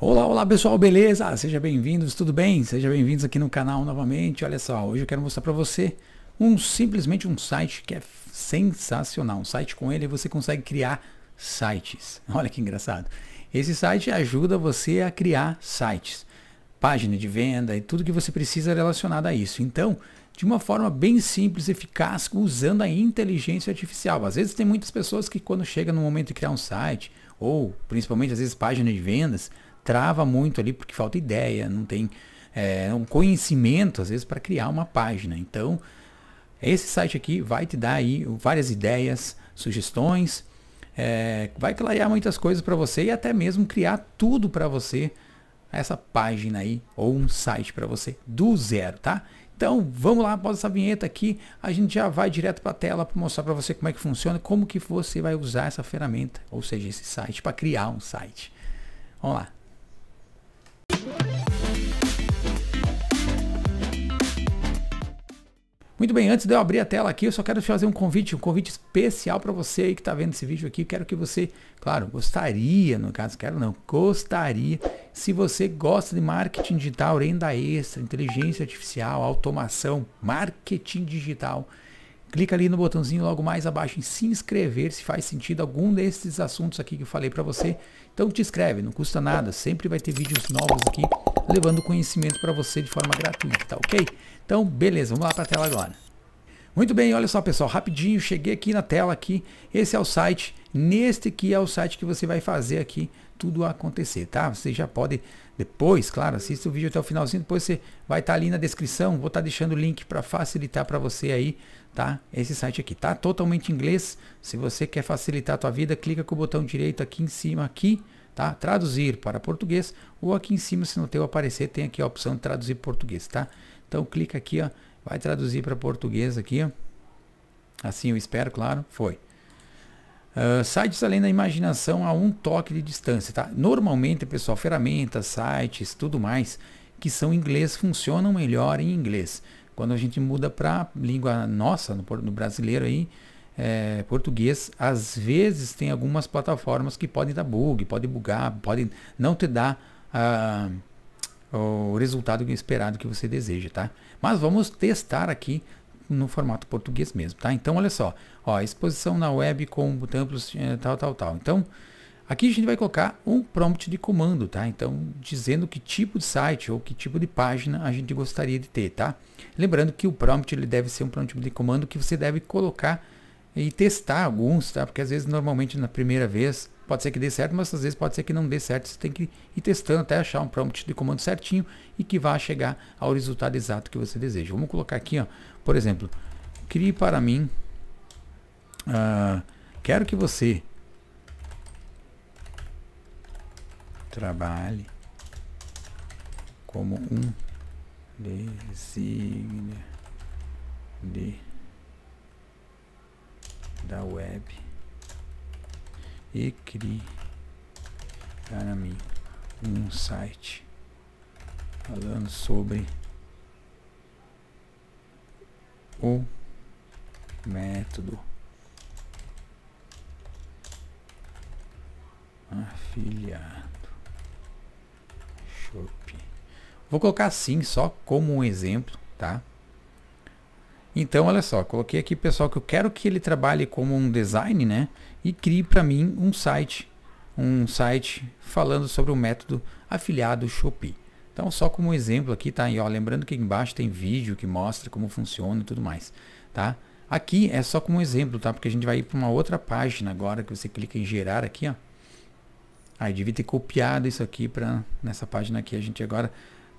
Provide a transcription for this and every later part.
Olá, olá pessoal, beleza? Ah, seja bem-vindos, tudo bem? Seja bem-vindos aqui no canal novamente. Olha só, hoje eu quero mostrar para você um simplesmente um site que é sensacional. Um site com ele você consegue criar sites. Olha que engraçado. Esse site ajuda você a criar sites, página de venda e tudo que você precisa relacionado a isso. Então, de uma forma bem simples, eficaz, usando a inteligência artificial. Às vezes tem muitas pessoas que quando chega no momento de criar um site ou principalmente às vezes página de vendas, trava muito ali porque falta ideia, não tem é, é um conhecimento, às vezes, para criar uma página. Então, esse site aqui vai te dar aí várias ideias, sugestões, é, vai clarear muitas coisas para você e até mesmo criar tudo para você, essa página aí, ou um site para você, do zero, tá? Então, vamos lá, após essa vinheta aqui, a gente já vai direto para a tela para mostrar para você como é que funciona, como que você vai usar essa ferramenta, ou seja, esse site, para criar um site. Vamos lá. Muito bem, antes de eu abrir a tela aqui, eu só quero fazer um convite, um convite especial para você aí que está vendo esse vídeo aqui. Quero que você, claro, gostaria, no caso, quero não, gostaria, se você gosta de marketing digital, renda extra, inteligência artificial, automação, marketing digital, clica ali no botãozinho logo mais abaixo em se inscrever, se faz sentido algum desses assuntos aqui que eu falei para você. Então te inscreve, não custa nada, sempre vai ter vídeos novos aqui levando conhecimento para você de forma gratuita, tá ok? Então, beleza, vamos lá para a tela agora. Muito bem, olha só pessoal, rapidinho, cheguei aqui na tela aqui, esse é o site, neste aqui é o site que você vai fazer aqui tudo acontecer, tá? Você já pode depois, claro, assista o vídeo até o finalzinho, depois você vai estar tá ali na descrição, vou estar tá deixando o link para facilitar para você aí tá? Esse site aqui tá totalmente em inglês. Se você quer facilitar a tua vida, clica com o botão direito aqui em cima aqui, tá? Traduzir para português ou aqui em cima, se no teu aparecer, tem aqui a opção de traduzir português, tá? Então clica aqui, ó, vai traduzir para português aqui, ó. Assim eu espero, claro, foi. Uh, sites além da imaginação a um toque de distância, tá? Normalmente, pessoal, ferramentas, sites, tudo mais que são em inglês funcionam melhor em inglês. Quando a gente muda para língua nossa, no, no brasileiro aí, é, português, às vezes tem algumas plataformas que podem dar bug, podem bugar, podem não te dar ah, o resultado esperado que você deseja, tá? Mas vamos testar aqui no formato português mesmo, tá? Então olha só, ó, exposição na web com templos, eh, tal, tal, tal. Então Aqui a gente vai colocar um prompt de comando, tá? Então, dizendo que tipo de site ou que tipo de página a gente gostaria de ter, tá? Lembrando que o prompt ele deve ser um prompt de comando que você deve colocar e testar alguns, tá? Porque às vezes, normalmente, na primeira vez, pode ser que dê certo, mas às vezes pode ser que não dê certo. Você tem que ir testando até achar um prompt de comando certinho e que vá chegar ao resultado exato que você deseja. Vamos colocar aqui, ó, por exemplo, crie para mim, uh, quero que você trabalhe como um designer de da web e crie para mim um site falando sobre o método Vou colocar assim, só como um exemplo, tá? Então, olha só, coloquei aqui, pessoal, que eu quero que ele trabalhe como um design, né? E crie para mim um site, um site falando sobre o método afiliado Shopee. Então, só como exemplo aqui, tá? E ó, lembrando que embaixo tem vídeo que mostra como funciona e tudo mais, tá? Aqui é só como exemplo, tá? Porque a gente vai ir para uma outra página agora que você clica em gerar aqui, ó. Aí devia ter copiado isso aqui para nessa página aqui a gente agora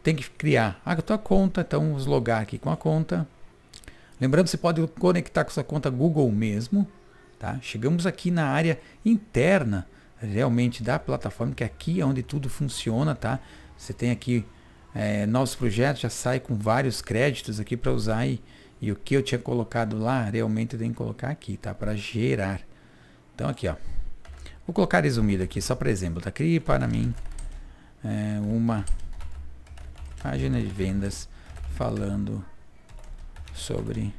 tem que criar ah, a tua conta, então vamos logar aqui com a conta. Lembrando, você pode conectar com sua conta Google mesmo. Tá? Chegamos aqui na área interna, realmente, da plataforma, que é aqui é onde tudo funciona. Tá? Você tem aqui é, novos projetos, já sai com vários créditos aqui para usar. E, e o que eu tinha colocado lá, realmente eu tenho que colocar aqui, tá? para gerar. Então aqui, ó. vou colocar resumido aqui, só para exemplo. Tá? Crie para mim é, uma página de vendas falando sobre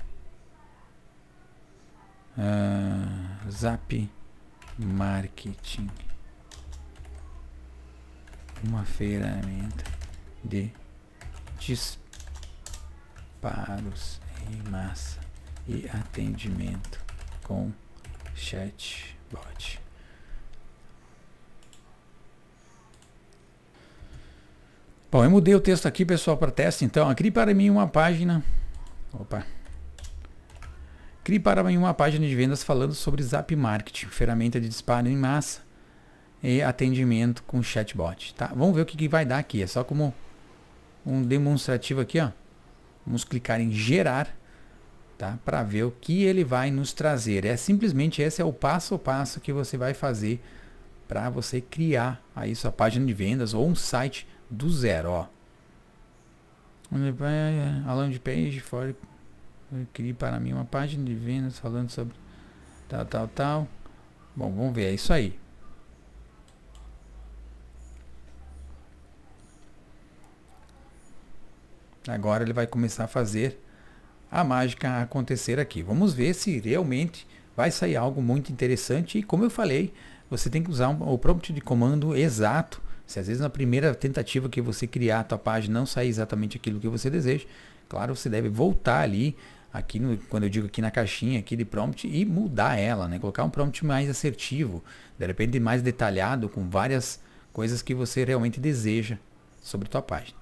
uh, Zap Marketing. Uma ferramenta de disparos em massa e atendimento com chatbot. Bom, eu mudei o texto aqui, pessoal, para teste. Então, crie para mim uma página. Opa. Crie para mim uma página de vendas falando sobre Zap Marketing, ferramenta de disparo em massa e atendimento com chatbot. Tá? Vamos ver o que, que vai dar aqui. É só como um demonstrativo aqui, ó. Vamos clicar em gerar, tá? Para ver o que ele vai nos trazer. É simplesmente esse é o passo a passo que você vai fazer para você criar aí sua página de vendas ou um site do zero, ó. É, é, Alan de Page, fora, criei para mim uma página de vendas falando sobre tal, tal, tal. Bom, vamos ver, é isso aí. Agora ele vai começar a fazer a mágica acontecer aqui. Vamos ver se realmente vai sair algo muito interessante. E como eu falei, você tem que usar o prompt de comando exato se às vezes na primeira tentativa que você criar a tua página não sair exatamente aquilo que você deseja, claro, você deve voltar ali, aqui no, quando eu digo aqui na caixinha aqui de prompt e mudar ela, né? Colocar um prompt mais assertivo, de repente mais detalhado com várias coisas que você realmente deseja sobre tua página.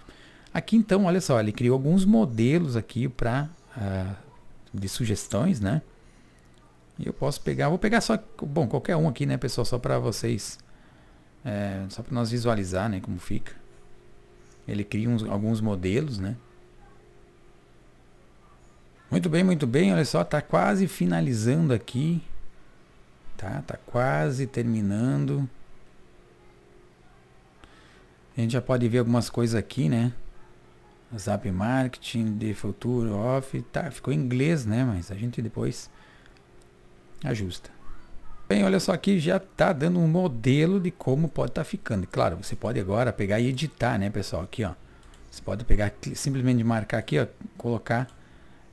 Aqui então, olha só, ele criou alguns modelos aqui para uh, ah, de sugestões, né? E eu posso pegar, vou pegar só, bom, qualquer um aqui, né, pessoal, só para vocês é, só para nós visualizar, né, como fica. Ele cria uns, alguns modelos, né? Muito bem, muito bem. Olha só, tá quase finalizando aqui. Tá, tá quase terminando. A gente já pode ver algumas coisas aqui, né? Zap Marketing, de futuro, off, tá, ficou em inglês, né? Mas a gente depois ajusta. Bem, olha só aqui já tá dando um modelo de como pode estar tá ficando. Claro, você pode agora pegar e editar, né, pessoal? Aqui, ó. Você pode pegar, simplesmente marcar aqui, ó, colocar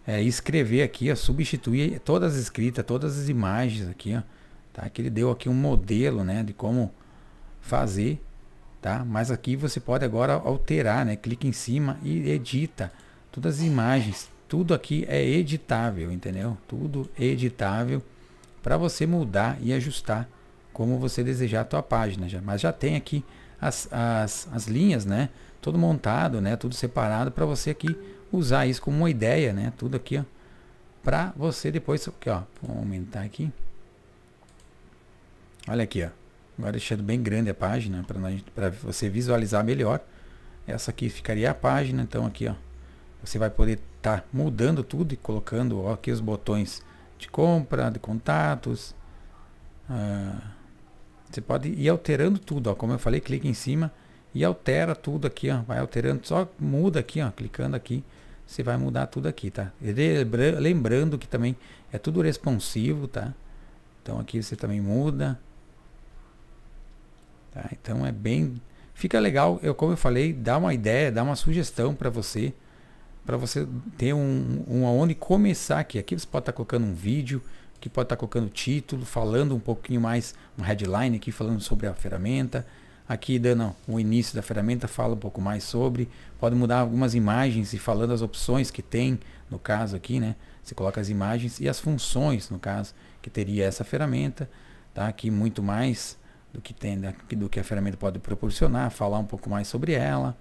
é, escrever aqui, ó, substituir todas as escritas, todas as imagens aqui, ó, tá? Que ele deu aqui um modelo, né, de como fazer, tá? Mas aqui você pode agora alterar, né? Clica em cima e edita todas as imagens. Tudo aqui é editável, entendeu? Tudo editável para você mudar e ajustar como você desejar a tua página. Já. Mas já tem aqui as, as, as linhas, né? Todo montado, né? Tudo separado para você aqui usar isso como uma ideia, né? Tudo aqui, ó. Para você depois, aqui, ó. Vou aumentar aqui. Olha aqui, ó. Agora deixando bem grande a página para você visualizar melhor. Essa aqui ficaria a página, então aqui, ó. Você vai poder estar tá mudando tudo e colocando ó, aqui os botões de compra, de contatos. Ah, você pode ir alterando tudo, ó, como eu falei, clica em cima e altera tudo aqui, ó, vai alterando, só muda aqui, ó, clicando aqui, você vai mudar tudo aqui, tá? Lembra lembrando que também é tudo responsivo, tá? Então aqui você também muda. Tá? Então é bem... Fica legal, eu, como eu falei, dá uma ideia, dá uma sugestão para você para você ter um, um aonde começar aqui. Aqui você pode estar tá colocando um vídeo, que pode estar tá colocando título, falando um pouquinho mais, um headline aqui falando sobre a ferramenta. Aqui dando o início da ferramenta, fala um pouco mais sobre. Pode mudar algumas imagens e falando as opções que tem, no caso aqui, né? Você coloca as imagens e as funções, no caso, que teria essa ferramenta. Tá? Aqui muito mais do que tem, né? do que a ferramenta pode proporcionar, falar um pouco mais sobre ela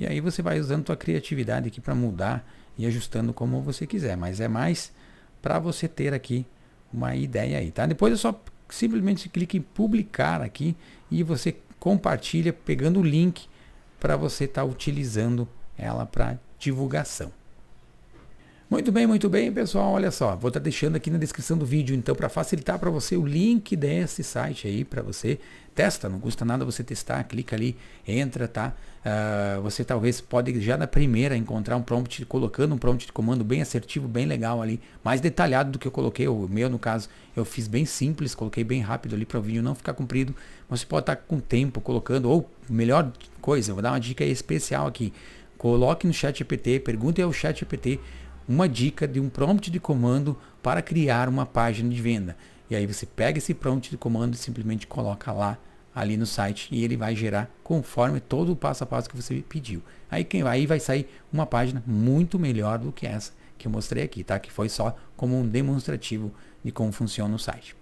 e aí você vai usando tua criatividade aqui para mudar e ajustando como você quiser. Mas é mais para você ter aqui uma ideia aí, tá? Depois é só simplesmente clique em publicar aqui e você compartilha pegando o link para você estar tá utilizando ela para divulgação. Muito bem, muito bem, pessoal. Olha só, vou estar tá deixando aqui na descrição do vídeo, então, para facilitar para você o link desse site aí para você testa. Não custa nada você testar, clica ali, entra, tá? Uh, você talvez pode já na primeira encontrar um prompt colocando um prompt de comando bem assertivo, bem legal ali, mais detalhado do que eu coloquei. O meu, no caso, eu fiz bem simples, coloquei bem rápido ali para o vídeo não ficar comprido. Você pode estar tá com tempo colocando ou melhor coisa, eu vou dar uma dica especial aqui. Coloque no chat GPT, pergunte ao chat GPT uma dica de um prompt de comando para criar uma página de venda. E aí você pega esse prompt de comando e simplesmente coloca lá ali no site e ele vai gerar conforme todo o passo a passo que você pediu. Aí quem aí vai sair uma página muito melhor do que essa que eu mostrei aqui, tá? Que foi só como um demonstrativo de como funciona o site.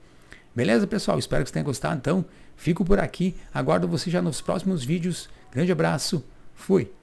Beleza, pessoal? Espero que você tenha gostado. Então, fico por aqui. Aguardo você já nos próximos vídeos. Grande abraço. Fui.